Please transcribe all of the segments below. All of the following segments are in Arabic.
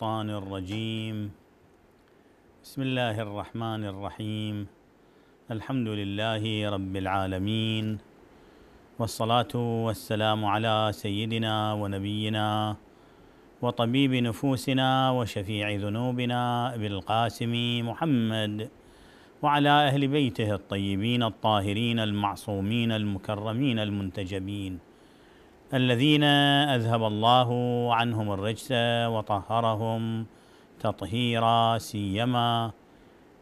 الشيطان الرجيم بسم الله الرحمن الرحيم الحمد لله رب العالمين والصلاه والسلام على سيدنا ونبينا وطبيب نفوسنا وشفيع ذنوبنا ابي القاسم محمد وعلى اهل بيته الطيبين الطاهرين المعصومين المكرمين المنتجبين الذين اذهب الله عنهم الرجس وطهرهم تطهيرا سيما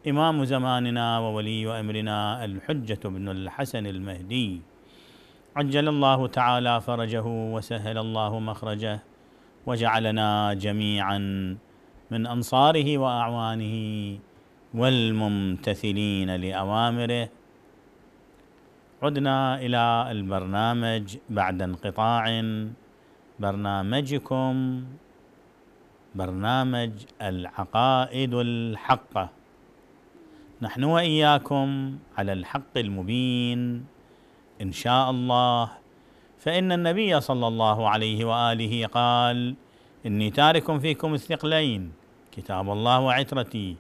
امام زماننا وولي امرنا الحجه بن الحسن المهدي عجل الله تعالى فرجه وسهل الله مخرجه وجعلنا جميعا من انصاره واعوانه والممتثلين لاوامره عدنا الى البرنامج بعد انقطاع برنامجكم برنامج العقائد الحقه نحن واياكم على الحق المبين ان شاء الله فان النبي صلى الله عليه واله قال اني تارك فيكم الثقلين كتاب الله وعترتي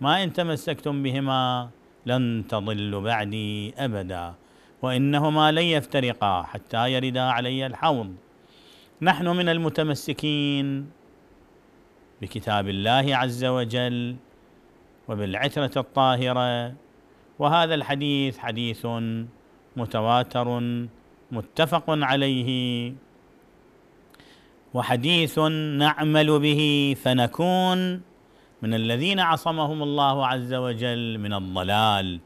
ما ان تمسكتم بهما لن تضلوا بعدي ابدا وانهما لن يفترقا حتى يردا علي الحوض نحن من المتمسكين بكتاب الله عز وجل وبالعتره الطاهره وهذا الحديث حديث متواتر متفق عليه وحديث نعمل به فنكون من الذين عصمهم الله عز وجل من الضلال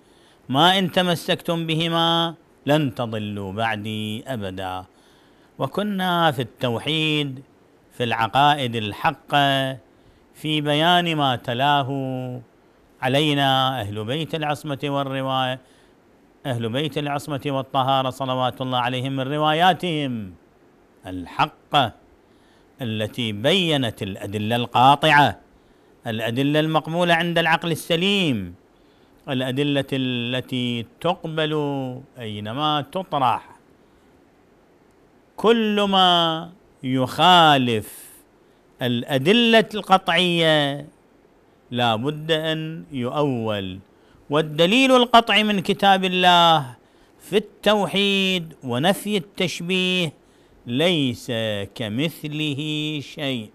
ما ان تمسكتم بهما لن تضلوا بعدي ابدا وكنا في التوحيد في العقائد الحقه في بيان ما تلاه علينا اهل بيت العصمه والروايه اهل بيت العصمه والطهاره صلوات الله عليهم من رواياتهم الحقه التي بينت الادله القاطعه الادله المقبوله عند العقل السليم الأدلة التي تقبل أينما تطرح كل ما يخالف الأدلة القطعية لا بد أن يؤول والدليل القطعي من كتاب الله في التوحيد ونفي التشبيه ليس كمثله شيء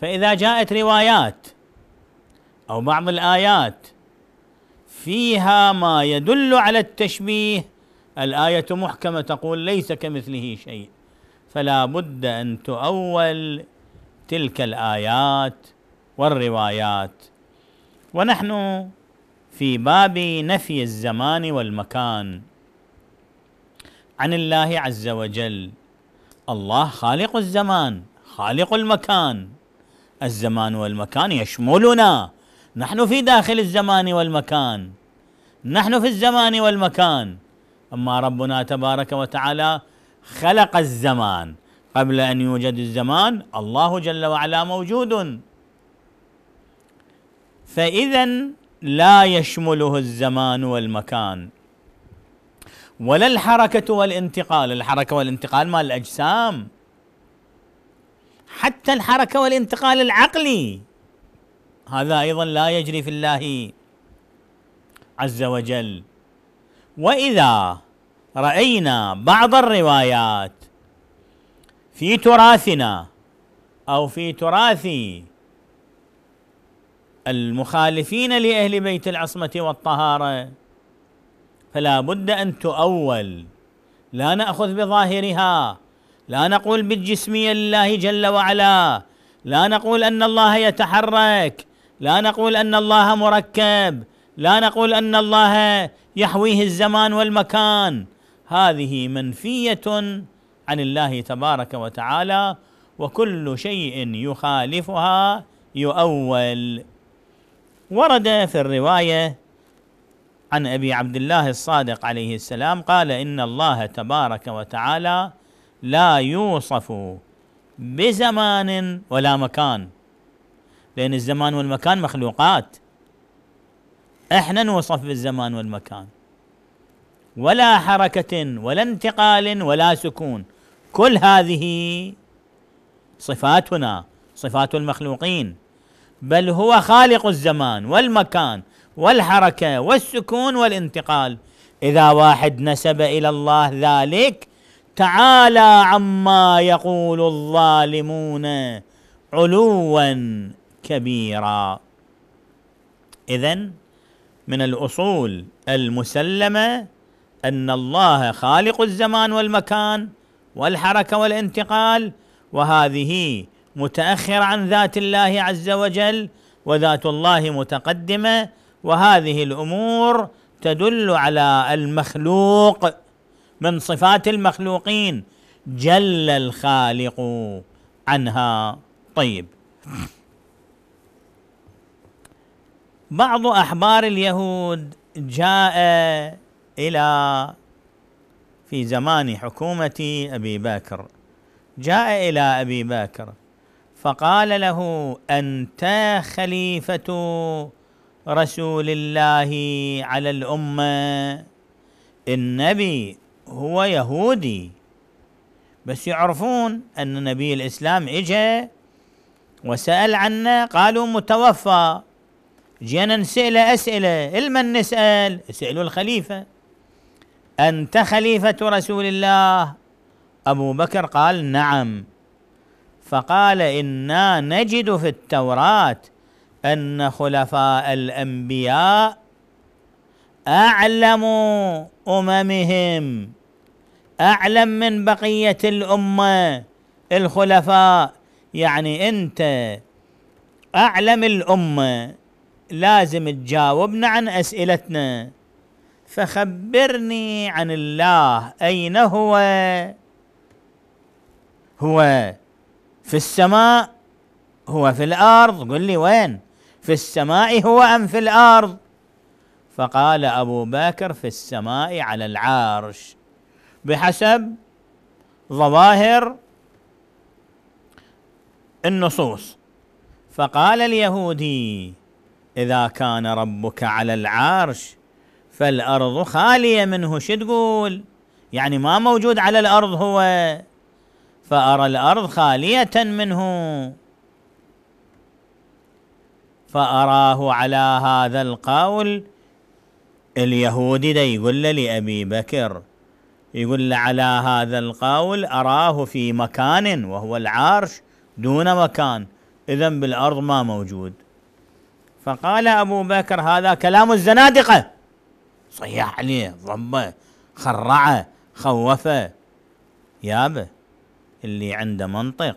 فإذا جاءت روايات أو بعض الآيات فيها ما يدل على التشبيه الايه محكمه تقول ليس كمثله شيء فلا بد ان تؤول تلك الايات والروايات ونحن في باب نفي الزمان والمكان عن الله عز وجل الله خالق الزمان خالق المكان الزمان والمكان يشملنا نحن في داخل الزمان والمكان نحن في الزمان والمكان اما ربنا تبارك وتعالى خلق الزمان قبل ان يوجد الزمان الله جل وعلا موجود فاذا لا يشمله الزمان والمكان ولا الحركه والانتقال الحركه والانتقال مال الاجسام حتى الحركه والانتقال العقلي هذا ايضا لا يجري في الله عز وجل واذا راينا بعض الروايات في تراثنا او في تراث المخالفين لاهل بيت العصمه والطهاره فلا بد ان تؤول لا ناخذ بظاهرها لا نقول بالجسميه لله جل وعلا لا نقول ان الله يتحرك لا نقول ان الله مركب لا نقول ان الله يحويه الزمان والمكان هذه منفيه عن الله تبارك وتعالى وكل شيء يخالفها يؤول ورد في الروايه عن ابي عبد الله الصادق عليه السلام قال ان الله تبارك وتعالى لا يوصف بزمان ولا مكان لأن الزمان والمكان مخلوقات احنا نوصف بالزمان والمكان ولا حركة ولا انتقال ولا سكون كل هذه صفاتنا صفات المخلوقين بل هو خالق الزمان والمكان والحركة والسكون والانتقال إذا واحد نسب إلى الله ذلك تعالى عما يقول الظالمون علوا كبيرا اذا من الاصول المسلمه ان الله خالق الزمان والمكان والحركه والانتقال وهذه متاخره عن ذات الله عز وجل وذات الله متقدمه وهذه الامور تدل على المخلوق من صفات المخلوقين جل الخالق عنها طيب بعض أحبار اليهود جاء إلى في زمان حكومة أبي بكر جاء إلى أبي بكر فقال له أنت خليفة رسول الله على الأمة النبي هو يهودي بس يعرفون أن نبي الإسلام إجا وسأل عنا قالوا متوفى جينا نسأل أسئلة المن نسأل سألوا الخليفة أنت خليفة رسول الله أبو بكر قال نعم فقال إنا نجد في التوراة أن خلفاء الأنبياء أعلم أممهم أعلم من بقية الأمة الخلفاء يعني أنت أعلم الأمة لازم تجاوبنا عن اسئلتنا فخبرني عن الله اين هو هو في السماء هو في الارض قل لي وين في السماء هو ام في الارض فقال ابو بكر في السماء على العرش بحسب ظواهر النصوص فقال اليهودي إذا كان ربك على العرش فالأرض خالية منه شو تقول يعني ما موجود على الأرض هو فأرى الأرض خالية منه فأراه على هذا القول اليهودي ده يقول لأبي بكر يقول له على هذا القول أراه في مكان وهو العرش دون مكان إذا بالأرض ما موجود فقال أبو بكر هذا كلام الزنادقة صيح عليه ضبه خرعه خوفه يابه اللي عنده منطق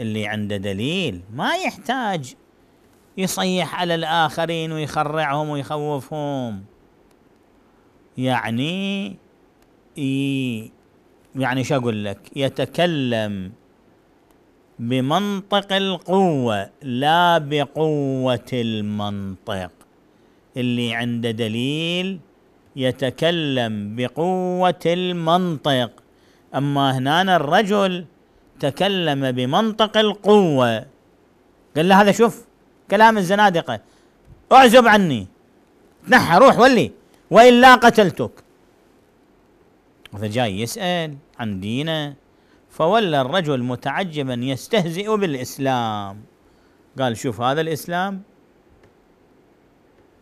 اللي عنده دليل ما يحتاج يصيح على الآخرين ويخرعهم ويخوفهم يعني يعني شو أقول لك يتكلم بمنطق القوة لا بقوة المنطق اللي عنده دليل يتكلم بقوة المنطق أما هنا الرجل تكلم بمنطق القوة قال له هذا شوف كلام الزنادقة اعزب عني تنحى روح ولي وإلا قتلتك هذا جاي يسأل عن دينه فولى الرجل متعجبا يستهزئ بالاسلام قال شوف هذا الاسلام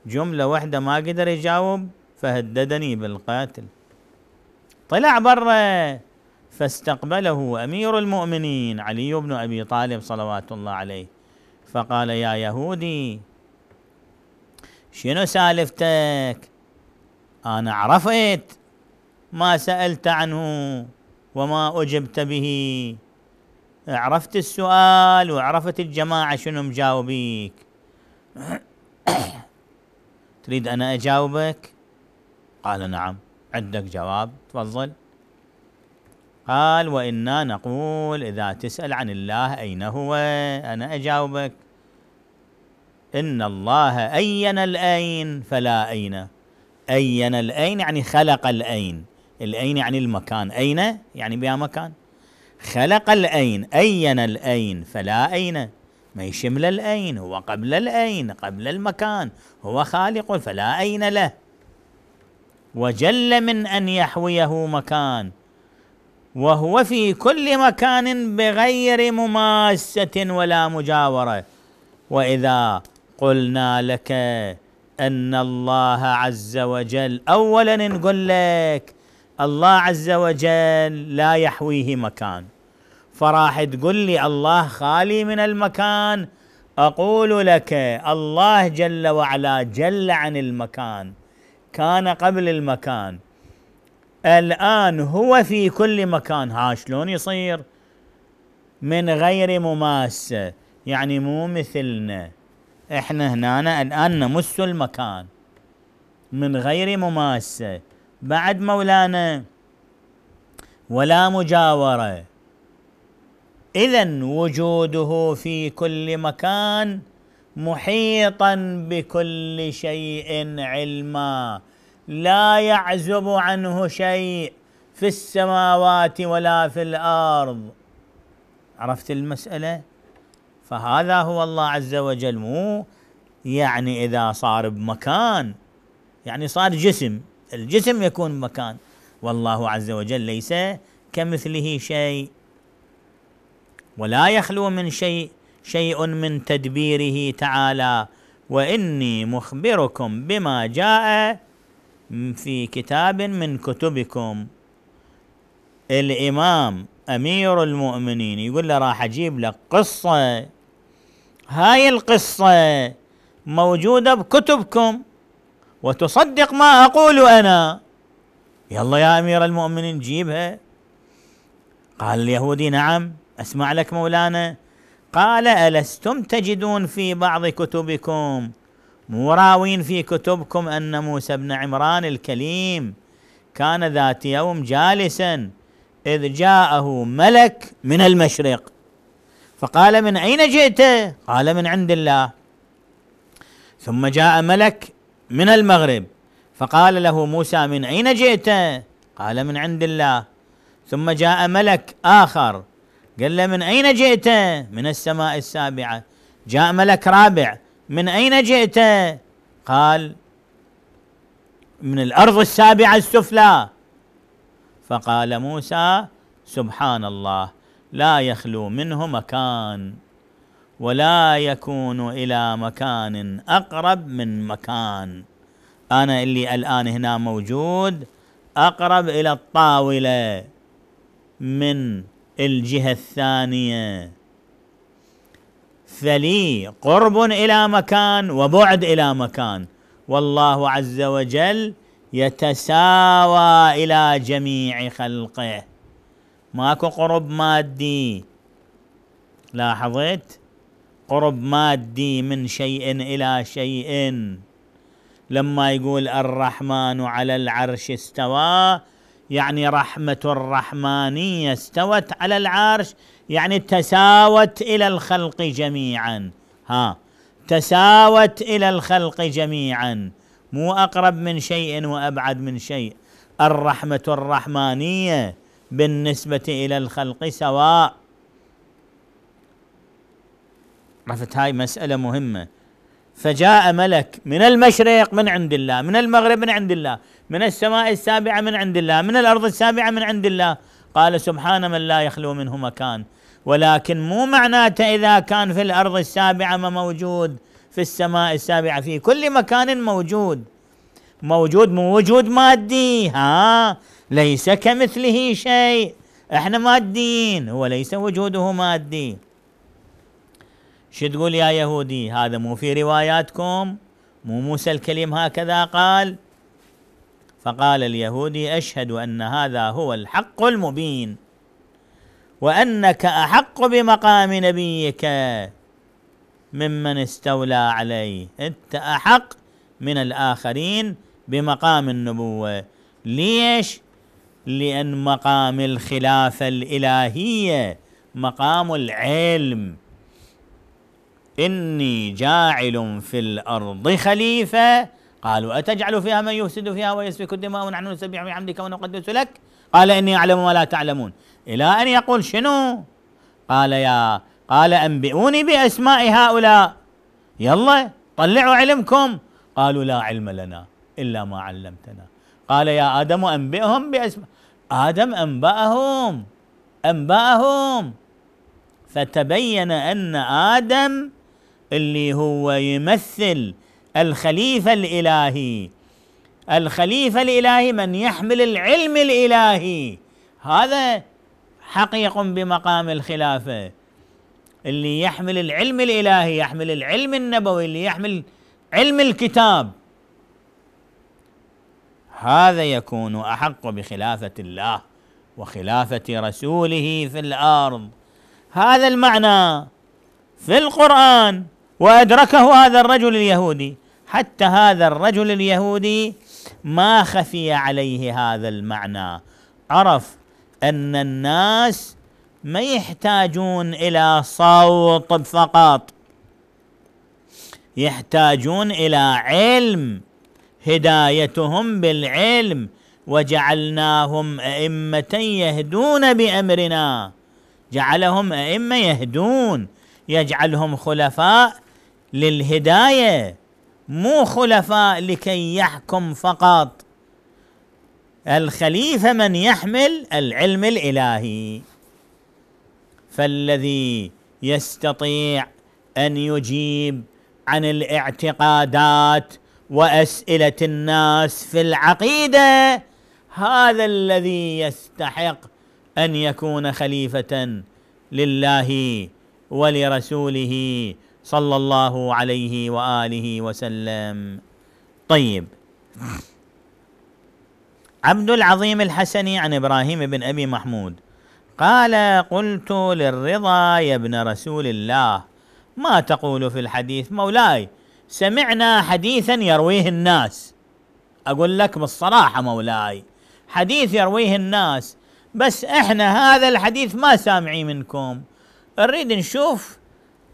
جمله واحده ما قدر يجاوب فهددني بالقاتل طلع برا فاستقبله امير المؤمنين علي بن ابي طالب صلوات الله عليه فقال يا يهودي شنو سالفتك انا عرفت ما سالت عنه وما أجبت به عرفت السؤال وعرفت الجماعة شنو مجاوبيك تريد أنا أجاوبك قال نعم عندك جواب تفضل قال وإنا نقول إذا تسأل عن الله أين هو أنا أجاوبك إن الله أين الأين فلا أين أين الأين يعني خلق الأين الأين يعني المكان أين يعني بها مكان خلق الأين أين الأين فلا أين ما يشمل الأين هو قبل الأين قبل المكان هو خالق فلا أين له وجل من أن يحويه مكان وهو في كل مكان بغير مماسة ولا مجاورة وإذا قلنا لك أن الله عز وجل أولا نقول لك الله عز وجل لا يحويه مكان فراح تقول لي الله خالي من المكان اقول لك الله جل وعلا جل عن المكان كان قبل المكان الان هو في كل مكان ها شلون يصير من غير مماسه يعني مو مثلنا احنا هنا الان نمس المكان من غير مماسه بعد مولانا ولا مجاوره اذا وجوده في كل مكان محيطا بكل شيء علما لا يعزب عنه شيء في السماوات ولا في الارض عرفت المساله فهذا هو الله عز وجل مو يعني اذا صار بمكان يعني صار جسم الجسم يكون مكان والله عز وجل ليس كمثله شيء ولا يخلو من شيء شيء من تدبيره تعالى واني مخبركم بما جاء في كتاب من كتبكم الامام امير المؤمنين يقول له راح اجيب لك قصه هاي القصه موجوده بكتبكم وتصدق ما اقول انا يلا يا امير المؤمنين جيبها قال اليهودي نعم اسمع لك مولانا قال الستم تجدون في بعض كتبكم مراوين في كتبكم ان موسى بن عمران الكليم كان ذات يوم جالسا اذ جاءه ملك من المشرق فقال من اين جئت قال من عند الله ثم جاء ملك من المغرب فقال له موسى من أين جئت قال من عند الله ثم جاء ملك آخر قال له من أين جئت من السماء السابعة جاء ملك رابع من أين جئت قال من الأرض السابعة السفلى فقال موسى سبحان الله لا يخلو منه مكان ولا يكون إلى مكان أقرب من مكان أنا اللي الآن هنا موجود أقرب إلى الطاولة من الجهة الثانية فلي قرب إلى مكان وبعد إلى مكان والله عز وجل يتساوى إلى جميع خلقه ماكو قرب مادي لاحظت قرب مادي من شيء الى شيء لما يقول الرحمن على العرش استوى يعني رحمه الرحمانيه استوت على العرش يعني تساوت الى الخلق جميعا ها تساوت الى الخلق جميعا مو اقرب من شيء وابعد من شيء الرحمه الرحمانيه بالنسبه الى الخلق سواء عرفت هاي مسألة مهمة فجاء ملك من المشرق من عند الله من المغرب من عند الله من السماء السابعة من عند الله من الأرض السابعة من عند الله قال سبحان من لا يخلو منه مكان ولكن مو معناته إذا كان في الأرض السابعة ما موجود في السماء السابعة في كل مكان موجود موجود مو وجود مادي ها ليس كمثله شيء احنا ماديين هو ليس وجوده مادي شو تقول يا يهودي هذا مو في رواياتكم مو موسى الكليم هكذا قال فقال اليهودي أشهد أن هذا هو الحق المبين وأنك أحق بمقام نبيك ممن استولى عليه أنت أحق من الآخرين بمقام النبوة ليش؟ لأن مقام الخلافة الإلهية مقام العلم إني جاعل في الأرض خليفة قالوا أتجعل فيها من يفسد فيها ويسفك الدماء ونحن نسبح بحمدك ونقدس لك قال إني أعلم ما لا تعلمون إلى أن يقول شنو قال يا قال أنبئوني بأسماء هؤلاء يلا طلعوا علمكم قالوا لا علم لنا إلا ما علمتنا قال يا آدم أنبئهم بأسماء آدم أنبأهم أنبأهم فتبين أن آدم اللي هو يمثل الخليفه الالهي الخليفه الالهي من يحمل العلم الالهي هذا حقيق بمقام الخلافه اللي يحمل العلم الالهي يحمل العلم النبوي اللي يحمل علم الكتاب هذا يكون احق بخلافه الله وخلافه رسوله في الارض هذا المعنى في القران وأدركه هذا الرجل اليهودي حتى هذا الرجل اليهودي ما خفي عليه هذا المعنى عرف أن الناس ما يحتاجون إلى صوت فقط يحتاجون إلى علم هدايتهم بالعلم وجعلناهم أئمة يهدون بأمرنا جعلهم أئمة يهدون يجعلهم خلفاء للهدايه مو خلفاء لكي يحكم فقط الخليفه من يحمل العلم الالهي فالذي يستطيع ان يجيب عن الاعتقادات واسئله الناس في العقيده هذا الذي يستحق ان يكون خليفه لله ولرسوله صلى الله عليه واله وسلم طيب عبد العظيم الحسني عن ابراهيم بن ابي محمود قال قلت للرضا يا ابن رسول الله ما تقول في الحديث مولاي سمعنا حديثا يرويه الناس اقول لك بالصراحه مولاي حديث يرويه الناس بس احنا هذا الحديث ما سامعين منكم نريد نشوف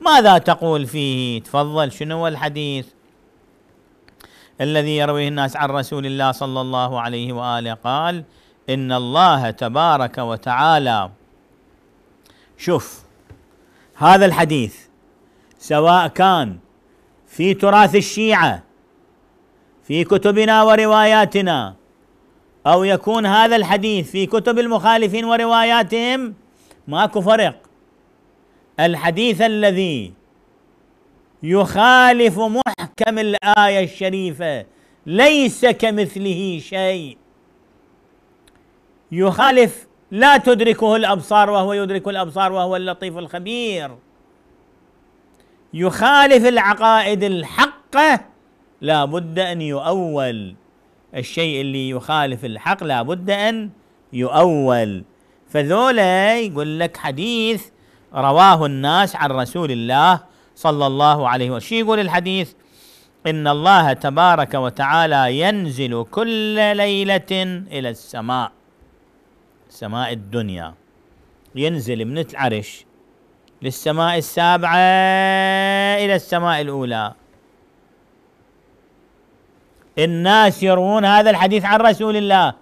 ماذا تقول فيه تفضل شنو الحديث الذي يرويه الناس عن رسول الله صلى الله عليه واله قال ان الله تبارك وتعالى شوف هذا الحديث سواء كان في تراث الشيعه في كتبنا ورواياتنا او يكون هذا الحديث في كتب المخالفين ورواياتهم ماكو فرق الحديث الذي يخالف محكم الايه الشريفه ليس كمثله شيء يخالف لا تدركه الابصار وهو يدرك الابصار وهو اللطيف الخبير يخالف العقائد الحقه لا بد ان يؤول الشيء اللي يخالف الحق لا بد ان يؤول فذولا يقول لك حديث رواه الناس عن رسول الله صلى الله عليه وسلم شي يقول الحديث إن الله تبارك وتعالى ينزل كل ليلة إلى السماء سماء الدنيا ينزل من العرش للسماء السابعة إلى السماء الأولى الناس يروون هذا الحديث عن رسول الله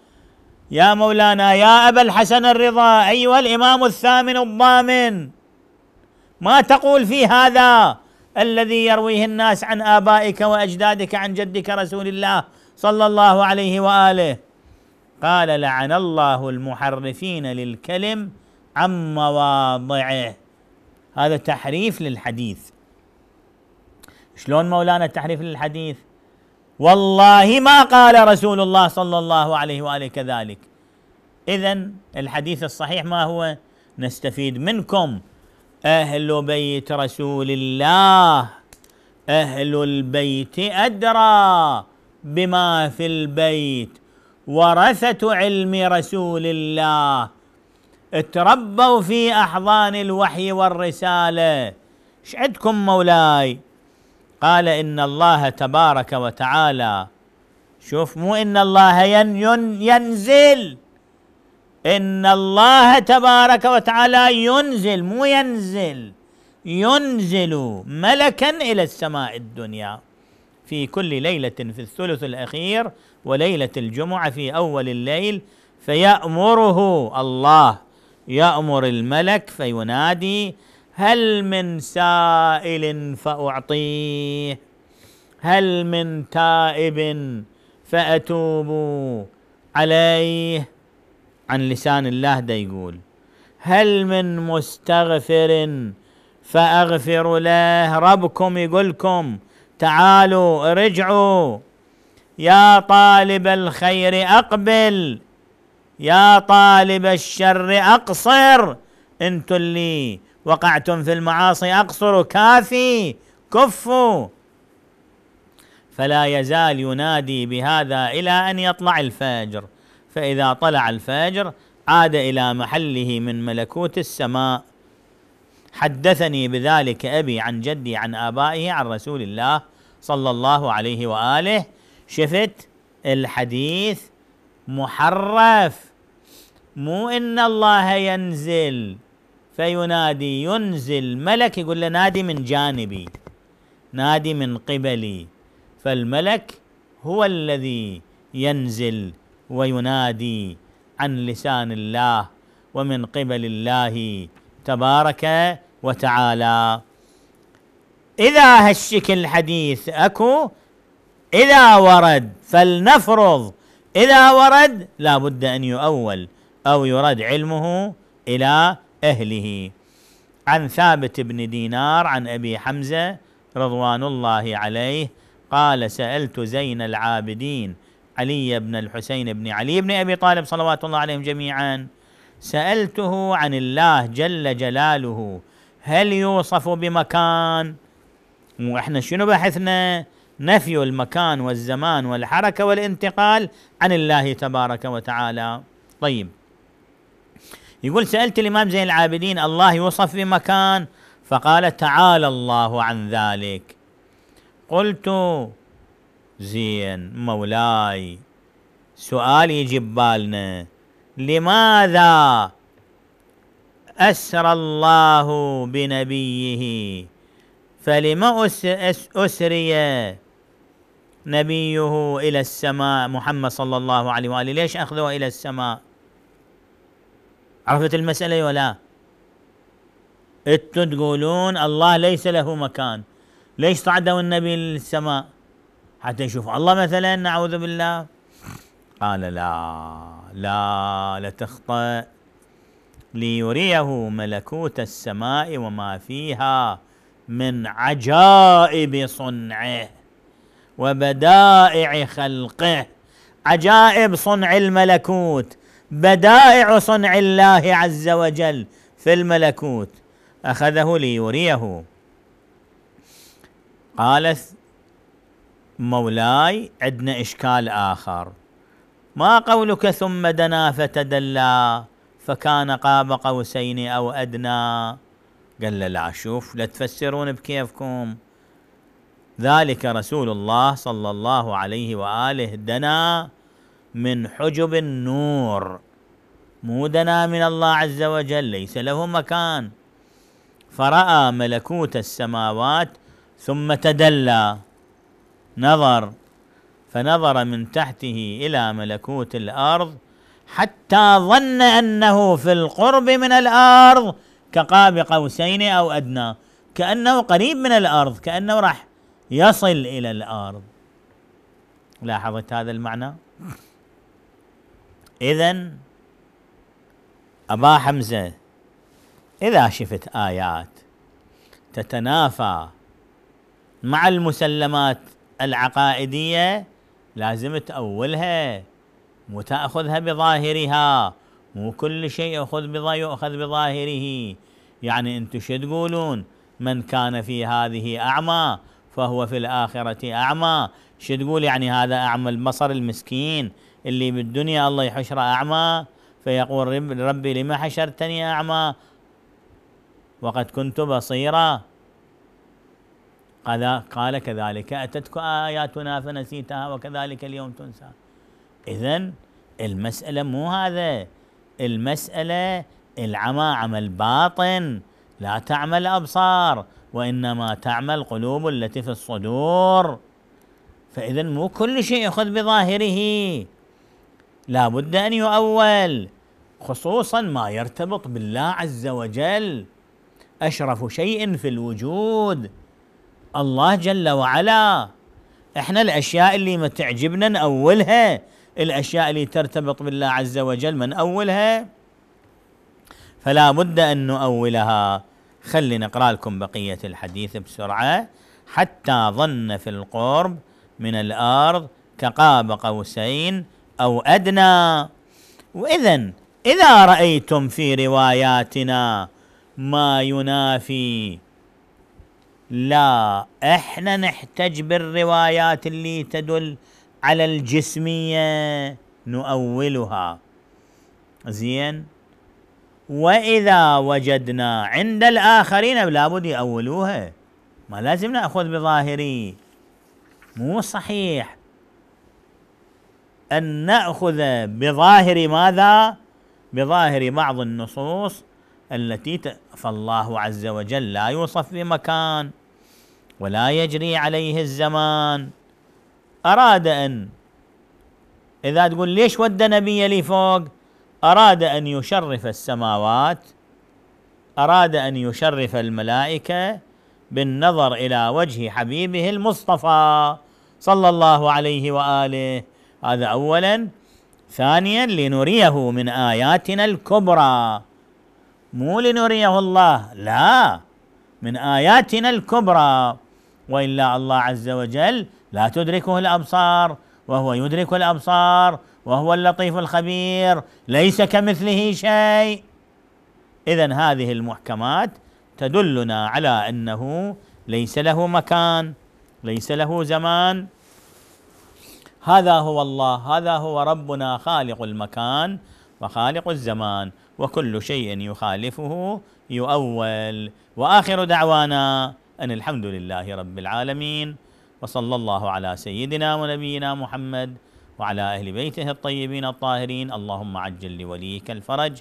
يا مولانا يا أبا الحسن الرضا أيها الإمام الثامن الضامن ما تقول في هذا الذي يرويه الناس عن آبائك وأجدادك عن جدك رسول الله صلى الله عليه وآله قال لعن الله المحرفين للكلم عن مواضعه هذا تحريف للحديث شلون مولانا التحريف للحديث والله ما قال رسول الله صلى الله عليه واله كذلك اذا الحديث الصحيح ما هو نستفيد منكم أهل بيت رسول الله أهل البيت أدرى بما في البيت ورثة علم رسول الله اتربوا في أحضان الوحي والرسالة ايش عندكم مولاي قال إن الله تبارك وتعالى شوف مو إن الله ين ين ينزل إن الله تبارك وتعالى ينزل مو ينزل ينزل ملكا إلى السماء الدنيا في كل ليلة في الثلث الأخير وليلة الجمعة في أول الليل فيأمره الله يأمر الملك فينادي هل من سائل فأعطيه هل من تائب فأتوب عليه عن لسان الله ده يقول هل من مستغفر فأغفر له ربكم يقولكم تعالوا ارجعوا يا طالب الخير أقبل يا طالب الشر أقصر انتم اللي وقعتم في المعاصي أقصروا كافي كفوا فلا يزال ينادي بهذا إلى أن يطلع الفجر فإذا طلع الفجر عاد إلى محله من ملكوت السماء حدثني بذلك أبي عن جدي عن آبائه عن رسول الله صلى الله عليه وآله شفت الحديث محرف مو إن الله ينزل فينادي ينزل ملك يقول له نادي من جانبي نادي من قبلي فالملك هو الذي ينزل وينادي عن لسان الله ومن قبل الله تبارك وتعالى إذا هالشكل الحديث أكو إذا ورد فلنفرض إذا ورد لا بد أن يؤول أو يرد علمه إلى أهله عن ثابت بن دينار عن أبي حمزة رضوان الله عليه قال سألت زين العابدين علي بن الحسين بن علي بن ابي طالب صلوات الله عليهم جميعا سالته عن الله جل جلاله هل يوصف بمكان واحنا شنو بحثنا نفي المكان والزمان والحركه والانتقال عن الله تبارك وتعالى طيب يقول سالت الامام زين العابدين الله يوصف بمكان فقال تعالى الله عن ذلك قلت زين مولاي سؤال يجي ببالنا لماذا أسرى الله بنبيه فلما أسري نبيه إلى السماء محمد صلى الله عليه وآله ليش أخذوه إلى السماء عرفت المسألة ولا انتم تقولون الله ليس له مكان ليش صعدوا النبي للسماء حتى يشوف الله مثلا نعوذ بالله قال لا لا لتخطئ ليريه ملكوت السماء وما فيها من عجائب صنعه وبدائع خلقه عجائب صنع الملكوت بدائع صنع الله عز وجل في الملكوت اخذه ليريه قالت مولاي عندنا إشكال آخر ما قولك ثم دنا فتدلى فكان قاب قوسين أو أدنى قال لا شوف لا تفسرون بكيفكم ذلك رسول الله صلى الله عليه وآله دنا من حجب النور مو دنا من الله عز وجل ليس له مكان فرأى ملكوت السماوات ثم تدلى نظر فنظر من تحته الى ملكوت الارض حتى ظن انه في القرب من الارض كقاب قوسين او ادنى كانه قريب من الارض كانه راح يصل الى الارض لاحظت هذا المعنى اذا ابا حمزه اذا شفت ايات تتنافى مع المسلمات العقائدية لازم تأولها مو تأخذها بظاهرها مو كل شيء يأخذ يؤخذ بظاهره يعني انتم شو تقولون من كان في هذه أعمى فهو في الآخرة أعمى شو تقول يعني هذا أعمى البصر المسكين اللي بالدنيا الله يحشره أعمى فيقول ربي لما حشرتني أعمى وقد كنت بصيرا قال كذلك أتتك آياتنا فنسيتها وكذلك اليوم تنسى إذا المسألة مو هذا المسألة العمى عمى الباطن لا تعمل أبصار وإنما تعمل القلوب التي في الصدور فإذا مو كل شيء يأخذ بظاهره لا بد أن يؤول خصوصا ما يرتبط بالله عز وجل أشرف شيء في الوجود الله جل وعلا احنا الاشياء اللي ما تعجبنا نأولها الاشياء اللي ترتبط بالله عز وجل من اولها فلا بد ان نؤولها خلي نقرا لكم بقيه الحديث بسرعه حتى ظن في القرب من الارض كقاب قوسين او ادنى واذا اذا رايتم في رواياتنا ما ينافي لا احنا نحتج بالروايات اللي تدل على الجسمية نؤولها زين وإذا وجدنا عند الآخرين لابد يؤولوها ما لازم نأخذ بظاهري مو صحيح أن نأخذ بظاهر ماذا بظاهر بعض النصوص التي فالله عز وجل لا يوصف بمكان ولا يجري عليه الزمان أراد أن إذا تقول ليش ود نبي لي فوق أراد أن يشرف السماوات أراد أن يشرف الملائكة بالنظر إلى وجه حبيبه المصطفى صلى الله عليه وآله هذا أولا ثانيا لنريه من آياتنا الكبرى مو لنريه الله لا من آياتنا الكبرى والا الله عز وجل لا تدركه الابصار وهو يدرك الابصار وهو اللطيف الخبير ليس كمثله شيء اذا هذه المحكمات تدلنا على انه ليس له مكان ليس له زمان هذا هو الله هذا هو ربنا خالق المكان وخالق الزمان وكل شيء يخالفه يؤول واخر دعوانا أن الحمد لله رب العالمين وصلى الله على سيدنا ونبينا محمد وعلى أهل بيته الطيبين الطاهرين اللهم عجل لوليك الفرج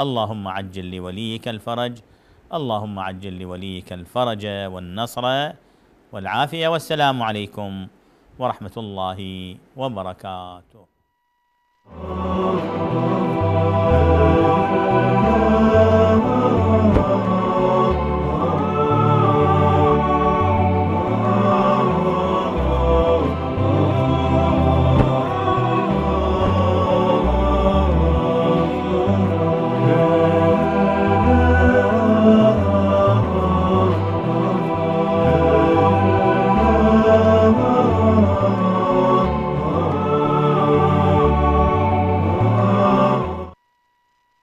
اللهم عجل لوليك الفرج اللهم عجل لوليك الفرج والنصر والعافية والسلام عليكم ورحمة الله وبركاته